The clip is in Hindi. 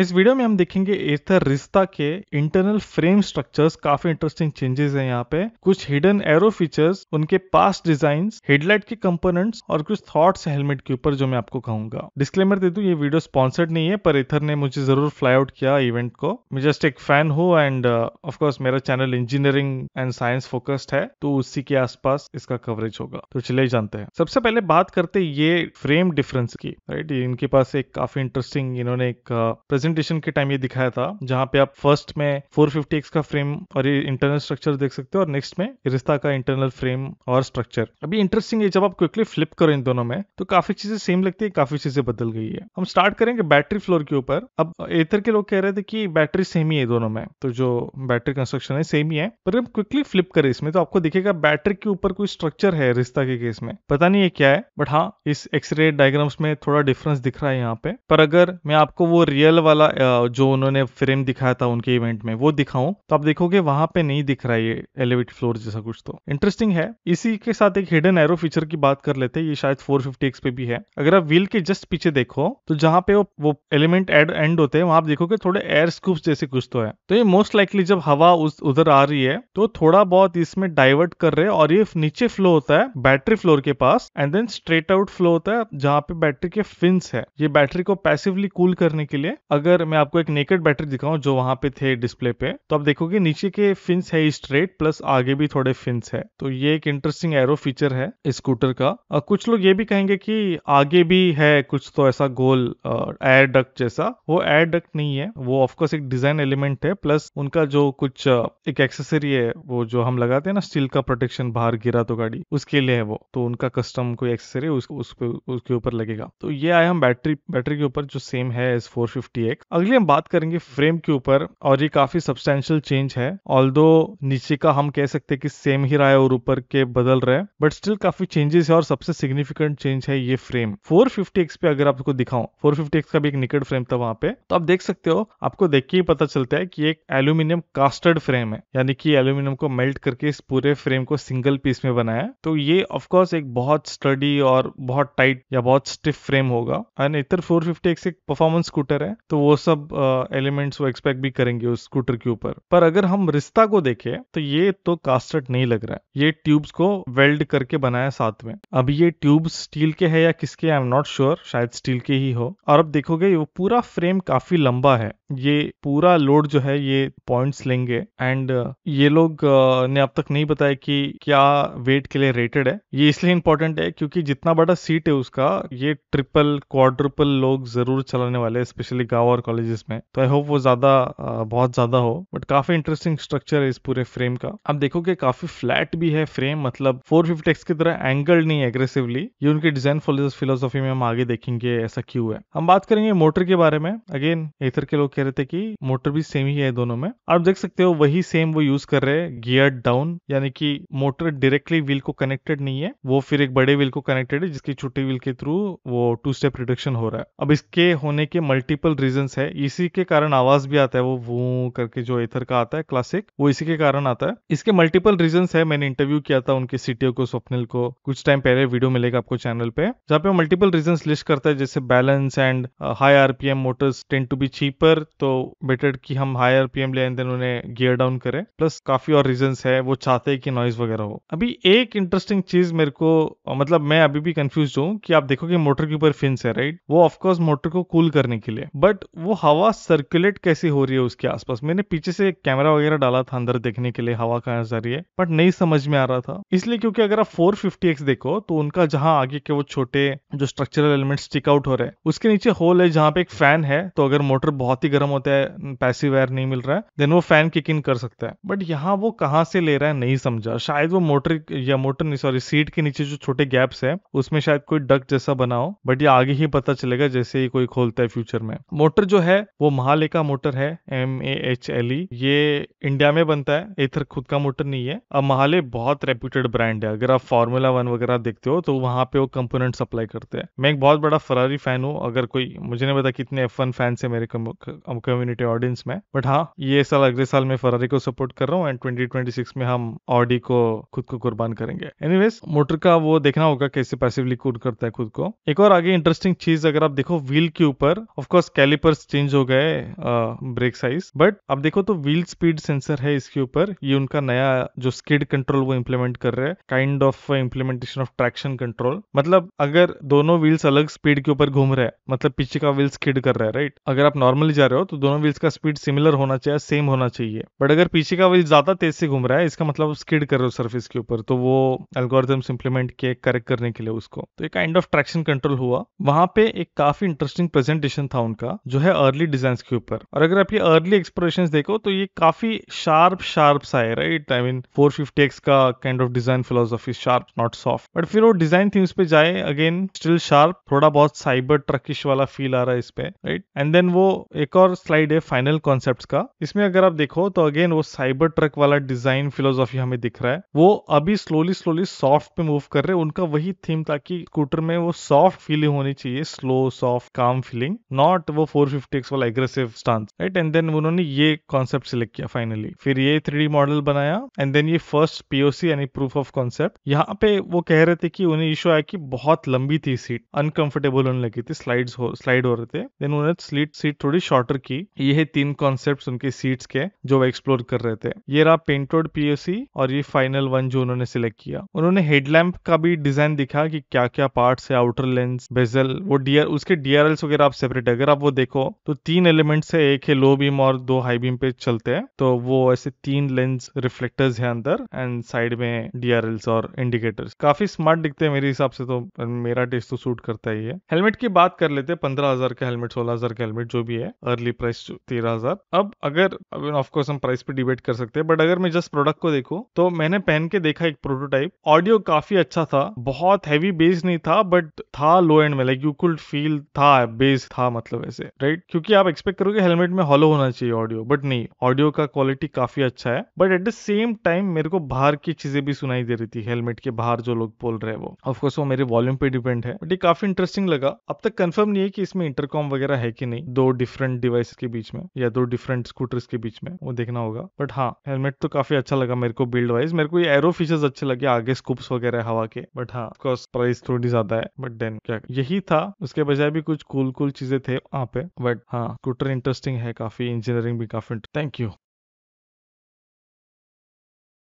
इस वीडियो में हम देखेंगे एथर रिश्ता के इंटरनल फ्रेम स्ट्रक्चर्स काफी इंटरेस्टिंग चेंजेस हैं यहाँ पे कुछ हिडन एरो फीचर्स उनके पास डिजाइन हेडलाइट के कंपोनेंट्स और कुछ थॉट्स हेलमेट के ऊपर जो मैं आपको कहूंगा डिस्क्लेमर दे दू ये वीडियो स्पॉन्सर्ड नहीं है पर एथर ने मुझे जरूर फ्लाई आउट किया इवेंट को मैं जस्ट एक फैन हूँ एंड ऑफकोर्स uh, मेरा channel engineering and science focused है तो उसी के आसपास इसका कवरेज होगा तो चले जानते हैं सबसे पहले बात करते ये फ्रेम डिफरेंस की राइट इनके पास एक काफी इंटरेस्टिंग इन्होंने एक uh, प्रेजेंटेशन के टाइम ये दिखाया था जहां पे आप फर्स्ट में 450x का फ्रेम और ये इंटरनल स्ट्रक्चर देख सकते हो और नेक्स्ट में रिश्ता का इंटरनल फ्रेम और स्ट्रक्चर अभी इंटरेस्टिंग है जब आप क्विकली फ्लिप करो इन दोनों में तो काफी चीजें सेम लगती है काफी चीजें बदल गई है हम स्टार्ट करेंगे बैटरी फ्लोर के ऊपर अब एथर के लोग कह रहे थे कि बैटरी सेम ही है दोनों में तो जो बैटरी कंस्ट्रक्शन है सेम ही है पर हम क्विकली फ्लिप करें इसमें तो आपको दिखेगा बैटरी के ऊपर कोई स्ट्रक्चर है रिश्ता के केस में पता नहीं ये क्या है बट हाँ इस एक्सरे डायग्राम्स में थोड़ा डिफरेंस दिख रहा है यहाँ पे पर अगर मैं आपको वो रियल वाला वाला जो उन्होंने फ्रेम दिखाया था उनके इवेंट में वो दिखाऊं तो आप देखोगे वहां पे नहीं दिख रहा है ये एलिवेट फ्लोर जैसा कुछ तो इंटरेस्टिंग है इसी के साथ एक हिडन एरो फीचर की बात कर लेते हैं ये शायद फोर पे भी है अगर आप व्हील के जस्ट पीछे देखो तो जहाँ पे वो वो एलिमेंट एड एंड होते हैं वहां आप देखोगे थोड़े एयर स्कूप जैसे कुछ तो है तो ये मोस्ट लाइकली जब हवा उस उधर आ रही है तो थोड़ा बहुत इसमें डाइवर्ट कर रहे हैं और ये नीचे फ्लो होता है बैटरी फ्लोर के पास and then straight out flow होता है जहाँ पे बैटरी के फिंस है ये बैटरी को पैसिवली कूल करने के लिए अगर अगर मैं आपको एक नेकेड बैटरी दिखाऊं जो वहां पे थे डिस्प्ले पे तो आप देखोगे नीचे के फिंस है स्ट्रेट प्लस आगे भी थोड़े फिंस है तो ये एक इंटरेस्टिंग एरो फीचर है स्कूटर का और कुछ लोग ये भी कहेंगे कि आगे भी है कुछ तो ऐसा गोल एयर डक जैसा वो एयर डक नहीं है वो ऑफकोर्स एक डिजाइन एलिमेंट है प्लस उनका जो कुछ एक एक्सेसरी है वो जो हम लगाते हैं ना स्टील का प्रोटेक्शन बाहर गिरा तो गाड़ी उसके लिए है वो तो उनका कस्टम कोई एक्सेसरी उसके ऊपर लगेगा तो ये आया हम बैटरी बैटरी के ऊपर जो सेम है एस फोर फिफ्टी एक अगली हम बात करेंगे फ्रेम के ऊपर और ये काफी सब्सटेंशियल चेंज है ऑल नीचे का हम कह सकते हैं कि सेम ही रहा है और ऊपर के बदल रहे हैं बट स्टिल काफी चेंजेस है और सबसे सिग्निफिकेंट चेंज है ये फ्रेम फोर पे अगर आपको दिखाऊं फोर का भी एक निकट फ्रेम था वहां पे तो आप देख सकते हो आपको देख के ही पता चलता है कि एक एल्यूमिनियम कास्टर्ड फ्रेम है यानी कि एल्यूमिनियम को मेल्ट करके इस पूरे फ्रेम को सिंगल पीस में बनाया तो ये ऑफकोर्स एक बहुत स्टडी और बहुत टाइट या बहुत स्टिफ फ्रेम होगा एंड इतर फोर फिफ्टी एक परफॉर्मेंस स्कूटर है तो वो सब एलिमेंट्स वो एक्सपेक्ट भी करेंगे उस स्कूटर के ऊपर पर अगर हम रिश्ता को देखें तो ये तो कास्टर्ड नहीं लग रहा है ये ट्यूब्स को वेल्ड करके बनाया साथ में अब ये ट्यूब्स स्टील के है या किसके आई एम नॉट श्योर शायद स्टील के ही हो और अब देखोगे वो पूरा फ्रेम काफी लंबा है ये पूरा लोड जो है ये पॉइंट्स लेंगे एंड ये लोग ने अब तक नहीं बताया कि क्या वेट के लिए रेटेड है ये इसलिए इंपॉर्टेंट है क्योंकि जितना बड़ा सीट है उसका ये ट्रिपल क्वाड्रिपल लोग जरूर चलाने वाले स्पेशली गाँव और कॉलेजेस में तो आई होप वो ज्यादा बहुत ज्यादा हो बट काफी इंटरेस्टिंग स्ट्रक्चर है इस पूरे फ्रेम का आप देखोगे काफी फ्लैट भी है फ्रेम मतलब फोर फिफ्टी की तरह एंगल नहीं एग्रेसिवली ये उनके डिजाइन फिलोसॉफी में हम आगे देखेंगे ऐसा क्यों है हम बात करेंगे मोटर के बारे में अगेन एथर के लोग कह रहे थे कि मोटर भी सेम ही है दोनों में आप देख सकते हो वही सेम वो यूज कर रहे हैं गियर डाउन यानी कि मोटर डायरेक्टली व्हील को कनेक्टेड नहीं है वो फिर एक बड़े व्हील को कनेक्टेड है जिसकी छोटी व्हील के थ्रू वो टू स्टेप रिडक्शन हो रहा है अब इसके होने के मल्टीपल रीजन है इसी के कारण आवाज भी आता है वो वो करके जो एथर का आता है क्लासिक वो इसी के कारण आता है इसके मल्टीपल रीजन है मैंने इंटरव्यू किया था उनके सीटीओ को स्वप्निल को कुछ टाइम पहले वीडियो मिलेगा आपको चैनल पे जहाँ पे मल्टीपल रीजन लिस्ट करता है जैसे balance and high RPM motors tend to be cheaper तो बेटर कि हम हायर पीएम ले एंड देन उन्हें गियर डाउन करें प्लस काफी और रीजंस है वो चाहते हैं कि नॉइज वगैरह हो अभी एक इंटरेस्टिंग चीज मेरे को मतलब मैं अभी भी कंफ्यूज हूँ कि आप देखो कि मोटर के ऊपर फिंस है राइट वो ऑफकोर्स मोटर को कूल करने के लिए बट वो हवा सर्कुलेट कैसे हो रही है उसके आसपास मैंने पीछे से कैमरा वगैरह डाला था अंदर देखने के लिए हवा कहाँ जा रही है बट नहीं समझ में आ रहा था इसलिए क्योंकि अगर आप फोर देखो तो उनका जहाँ आगे के वो छोटे जो स्ट्रक्चरल एलिमेंट स्टिक आउट हो रहे हैं उसके नीचे होल है जहाँ पे एक फैन है तो अगर मोटर बहुत ही गर्म होता है पैसिव एयर नहीं मिल रहा है देन वो फैन किक इन कर सकता है बट यहाँ वो कहाँ से ले रहा है नहीं समझा शायद वो मोटर या मोटर नहीं सॉरी सीट के नीचे जो छोटे गैप्स है उसमें शायद कोई डक जैसा बना हो बट ये आगे ही पता चलेगा जैसे ही कोई खोलता है फ्यूचर में मोटर जो है वो महालेखा मोटर है M A H L E ये इंडिया में बनता है एथर खुद का मोटर नहीं है अब महाले बहुत रेप्यूटेड ब्रांड है अगर आप फॉर्मूला वन वगैरह देखते हो तो वहां पे वो कंपोनेंट सप्लाई करते हैं मैं एक बहुत बड़ा फरारी फैन हूँ अगर कोई मुझे नहीं पता कितने एफ वन फैन से मेरे कम्युनिटी ऑडियंस में बट हाँ ये साल अगले साल में फरारी को सपोर्ट कर रहा हूँ एंड ट्वेंटी ट्वेंटी सिक्स में हम ऑडी को खुद को कुर्बान करेंगे एनीवेज मोटर का वो देखना होगा कैसे पैसिवली कूद करता है खुद को एक और आगे इंटरेस्टिंग चीज अगर आप देखो व्हील के ऊपर ऑफकोर्स कैलिपर्स चेंज हो गए ब्रेक साइज बट आप देखो तो व्हील स्पीड सेंसर है इसके ऊपर ये उनका नया जो स्किड कंट्रोल वो इम्प्लीमेंट कर रहे हैं kind of implementation of traction control मतलब अगर दोनों व्हील्स अलग स्पीड के ऊपर घूम रहे हैं मतलब पीछे का व्हील स्किड कर रहा है राइट अगर आप नॉर्मली जा रहे हो तो दोनों व्हील्स का स्पीड सिमिलर होना चाहिए सेम होना चाहिए बट अगर पीछे का व्हील ज्यादा तेज से घूम रहा है इसका मतलब स्किड कर रहे हो सर्फिस के ऊपर तो वो एल्गोरिथम्स इंप्लीमेंट किए करेक्ट करने के लिए उसको तो एक काइंड ऑफ ट्रैक्शन कंट्रोल हुआ वहां पे एक काफी इंटरेस्टिंग प्रेजेंटेशन था उनका जो है अर्ली डिजाइन के ऊपर और अगर आप ये अर्ली एक्सप्रेशन देखो तो ये काफी शार्प शार्प सा है right I mean four fifty X का kind of design philosophy sharp not soft but फिर वो डिजाइन थीम्स पे जाए अगेन स्टिल शार्प थोड़ा बहुत साइबर ट्रकिश वाला फील आ रहा है इस पे राइट एंड देन वो एक और और स्लाइड है फाइनल कॉन्सेप्ट का इसमें अगर आप देखो तो अगेन वो साइबर ट्रक वाला डिजाइन फिलोसॉफी हमें दिख रहा है वो अभी स्लोली स्लोली सॉफ्ट पे मूव कर रहे हैं उनका वही थीम था कि स्कूटर में वो सॉफ्ट फीलिंग होनी चाहिए slow soft calm feeling not वो 450x वाला aggressive stance right and then उन्होंने ये कॉन्सेप्ट सिलेक्ट किया फाइनली फिर ये थ्री मॉडल बनाया एंड देन ये फर्स्ट पीओसी यानी प्रूफ ऑफ कॉन्सेप्ट यहाँ पे वो कह रहे थे कि उन्हें इशू आया कि बहुत लंबी थी सीट अनकंफर्टेबल होने लगी थी स्लाइड हो स्लाइड हो रहे थे देन उन्होंने स्लीट सीट थोड़ी शॉर्ट वाटर की ये है तीन कॉन्सेप्ट उनके सीट्स के जो वो एक्सप्लोर कर रहे थे ये रहा पेंटोड पीएससी और ये फाइनल वन जो उन्होंने सिलेक्ट किया उन्होंने हेडलैम्प का भी डिजाइन दिखा कि क्या क्या पार्ट है आउटर लेंस बेजल वो डीआर उसके डीआरएल वगैरह आप सेपरेट अगर आप वो देखो तो तीन एलिमेंट है एक है लो बीम और दो हाई बीम पे चलते हैं तो वो ऐसे तीन लेंस रिफ्लेक्टर्स है अंदर एंड साइड में डीआरएल और इंडिकेटर्स काफी स्मार्ट दिखते हैं मेरे हिसाब से तो मेरा टेस्ट तो सूट करता ही है हेलमेट की बात कर लेते हैं पंद्रह हजार का हेलमेट सोलह हजार का हेलमेट जो भी है अर्ली अर्ली प्राइस तेरह हजार अब अगर ऑफकोर्स हम प्राइस पे डिबेट कर सकते हैं बट अगर मैं जस्ट प्रोडक्ट को देखू तो मैंने पहन के देखा एक प्रोटोटाइप ऑडियो काफी अच्छा था बहुत हैवी बेस नहीं था बट था लो एंड में लाइक यू कुड फील था बेस था मतलब ऐसे राइट क्योंकि आप एक्सपेक्ट करोगे हेलमेट में हॉलो होना चाहिए ऑडियो बट नहीं ऑडियो का क्वालिटी काफी अच्छा है but at the same time मेरे को बाहर की चीजें भी सुनाई दे रही थी हेलमेट के बाहर जो लोग बोल रहे हैं वो ऑफकोर्स वो मेरे वॉल्यूम पे डिपेंड है बट ये काफी इंटरेस्टिंग लगा अब तक कंफर्म नहीं है कि इसमें इंटरकॉम वगैरह है कि नहीं दो डिफरेंट डिवाइस के बीच में या दो डिफरेंट स्कूटर्स के बीच में वो देखना होगा बट हाँ हेलमेट तो काफी अच्छा लगा मेरे को बिल्ड वाइज मेरे को ये एरो फीचर्स अच्छे लगे आगे स्कूप्स वगैरह हवा के बट हाँ प्राइस थोड़ी ज्यादा है बट देन क्या यही था उसके बजाय भी कुछ कूल कूल चीजें थे वहाँ पे बट हाँ स्कूटर इंटरेस्टिंग है काफी इंजीनियरिंग भी काफी थैंक यू